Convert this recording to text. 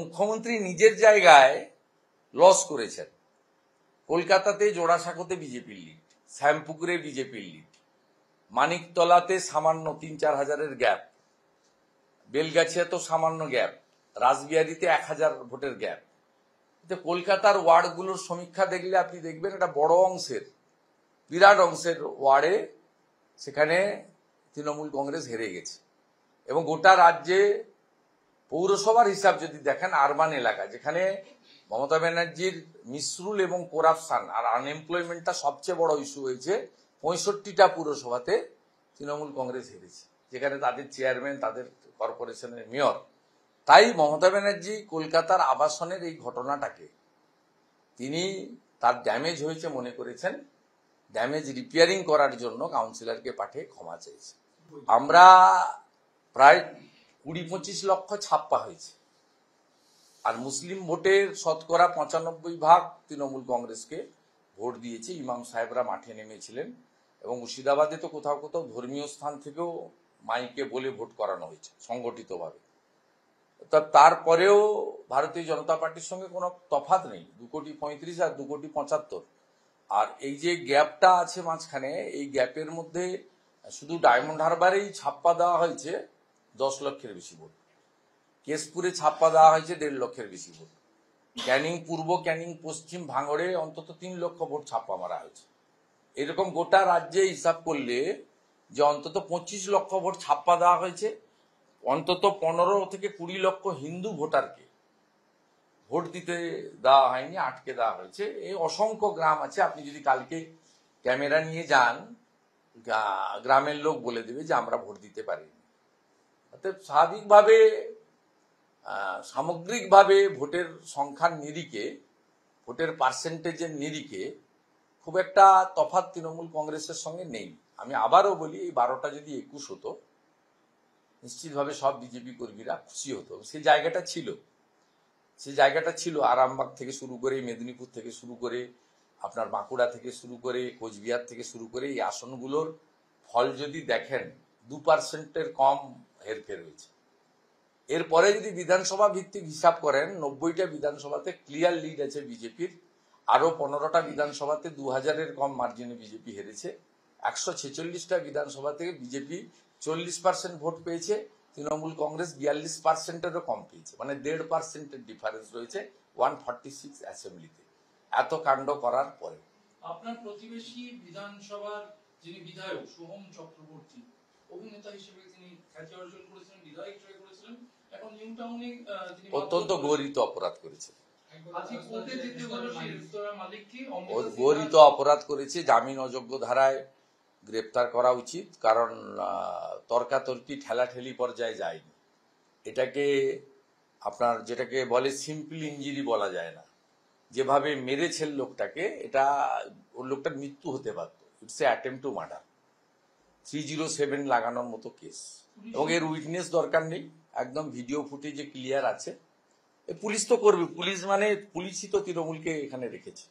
মুখ্যমন্ত্রী নিজের জায়গায় লস করেছেন কলকাতাতে জোড়াসাঁকোতে বিজেপির লিড শ্যামপুকুরে বিজেপির লিড মানিকতলাতে সামান্য তিন চার হাজারের গ্যাপ বেলগাছিয়া তো সামান্য গ্যাপ রাসবিহারিতে এক হাজার ভোটের গ্যাপ কলকাতার ওয়ার্ডগুলোর সমীক্ষা দেখলে আপনি দেখবেন এটা বড় অংশের বিরাট অংশের ওয়ার্ডে সেখানে তৃণমূল কংগ্রেস হেরে গেছে এবং গোটা রাজ্যে পৌরসভার হিসাব যদি দেখেন আরবান এলাকা যেখানে মমতা ব্যানার্জির মিসরুল এবং করাপশান আর আনএমপ্লয়মেন্টটা সবচেয়ে বড় ইস্যু হয়েছে পঁয়ষট্টিটা পুরসভাতে তৃণমূল কংগ্রেস হেরেছে যেখানে তাদের চেয়ারম্যান তাদের কর্পোরেশনের মেয়র তাই মমতা ব্যানার্জি কলকাতার আবাসনের এই ঘটনাটাকে তিনি তার ড্যামেজ হয়েছে মনে করেছেন ড্যামেজ রিপেয়ারিং করার জন্য কাউন্সিলরকে পাঠিয়ে ক্ষমা চেয়েছে আমরা প্রায় কুড়ি পঁচিশ লক্ষ ছাপ্পা হয়েছে আর মুসলিম ভোটের শতকরা পঁচানব্বই ভাগ তৃণমূল কংগ্রেসকে ভোট দিয়েছে ইমাম সাহেবরা মাঠে নেমেছিলেন এবং মুর্শিদাবাদে তো কোথাও কোথাও ধর্মীয় স্থান থেকেও মাইকে বলে ভোট করানো হয়েছে সংগঠিতভাবে তা তারপরেও ভারতীয় জনতা পার্টির সঙ্গে কোনো তফাৎ নেই দু কোটি পঁয়ত্রিশ আর দু কোটি পঁচাত্তর আর এই যে গ্যাপটা আছে মাঝখানে এই গ্যাপের মধ্যে শুধু ডায়মন্ড হারবারেই ছাপ্পা দেওয়া হয়েছে দশ লক্ষের বেশি ভোট কেশপুরে ছাপ্পা দেওয়া হয়েছে দেড় লক্ষের বেশি ভোট ক্যানিং পূর্ব ক্যানিং পশ্চিম ভাঙড়ে অন্তত তিন লক্ষ ভোট ছাপ্পা মারা হয়েছে এরকম গোটা রাজ্যে হিসাব করলে যে অন্তত পঁচিশ লক্ষ ভোট ছাপ্পা দেওয়া হয়েছে অন্তত পনেরো থেকে কুড়ি লক্ষ হিন্দু ভোটারকে ভোট দিতে দেওয়া হয়নি আটকে দেওয়া হয়েছে এই অসংখ্য গ্রাম আছে আপনি যদি কালকে ক্যামেরা নিয়ে যান গ্রামের লোক বলে দেবে যে আমরা ভোট দিতে পারিনি অর্থাৎ স্বাভাবিকভাবে সামগ্রিকভাবে ভোটের সংখ্যার নিরিখে ভোটের পার্সেন্টেজের নিরিখে খুব একটা তফাত তৃণমূল কংগ্রেসের সঙ্গে নেই আমি আবারও বলি এই বারোটা যদি একুশ হতো নিশ্চিতভাবে সব বিজেপি কর্মীরা খুশি হতো সে জায়গাটা ছিল সে জায়গাটা ছিল আরামবাগ থেকে শুরু করে মেদিনীপুর থেকে শুরু করে আপনার বাঁকুড়া থেকে শুরু করে কোচবিহার থেকে শুরু করে এই আসনগুলোর ফল যদি দেখেন দু পার্সেন্টের কম হেরফের হয়েছে এরপরে যদি বিধানসভা ভিত্তিক হিসাব করেন নব্বইটা বিধানসভাতে ক্লিয়ার লিড আছে বিজেপির আরো পনেরোটা বিধানসভাতে দু হাজারের কম মার্জিনে বিজেপি হেরেছে একশো ছেচল্লিশটা বিধানসভা থেকে বিজেপি চল্লিশ পার্সেন্ট ভোট পেয়েছে তৃণমূল কংগ্রেস বিয়াল্লিশ পার্সেন্টেরও কম পেয়েছে মানে দেড় পার্সেন্টের ডিফারেন্স রয়েছে ওয়ান ফর্টি সিক্স অ্যাসেম্বলিতে এত কাণ্ড করার পরে আপনার প্রতিবেশী বিধানসভার যিনি বিধায়ক সোহম চক্রবর্তী অভিনেতা হিসেবে তিনি খ্যাতি অর্জন করেছিলেন করেছিলেন এখন নিউ টাউনে অত্যন্ত গরিত অপরাধ করেছেন আচ্ছা, গরিত অপরাধ করেছে জামিন অযোগ্য ধারায় গ্রেপ্তার করা উচিত কারণ তর্কাতর্কি ঠেলাঠেলি পর্যায়ে যায়নি এটাকে আপনার যেটাকে বলে সিম্পল ইঞ্জুরি বলা যায় না যেভাবে মেরেছেন লোকটাকে এটা ওর লোকটার মৃত্যু হতে পারত it's a attempt to murder three zero seven লাগানোর মতো কেস এবং এর উইটনেস দরকার নেই একদম ভিডিও ফুটেজে ক্লিয়ার আছে পুলিশ তো করবে পুলিশ মানে পুলিশই তো তৃণমূলকে এখানে রেখেছে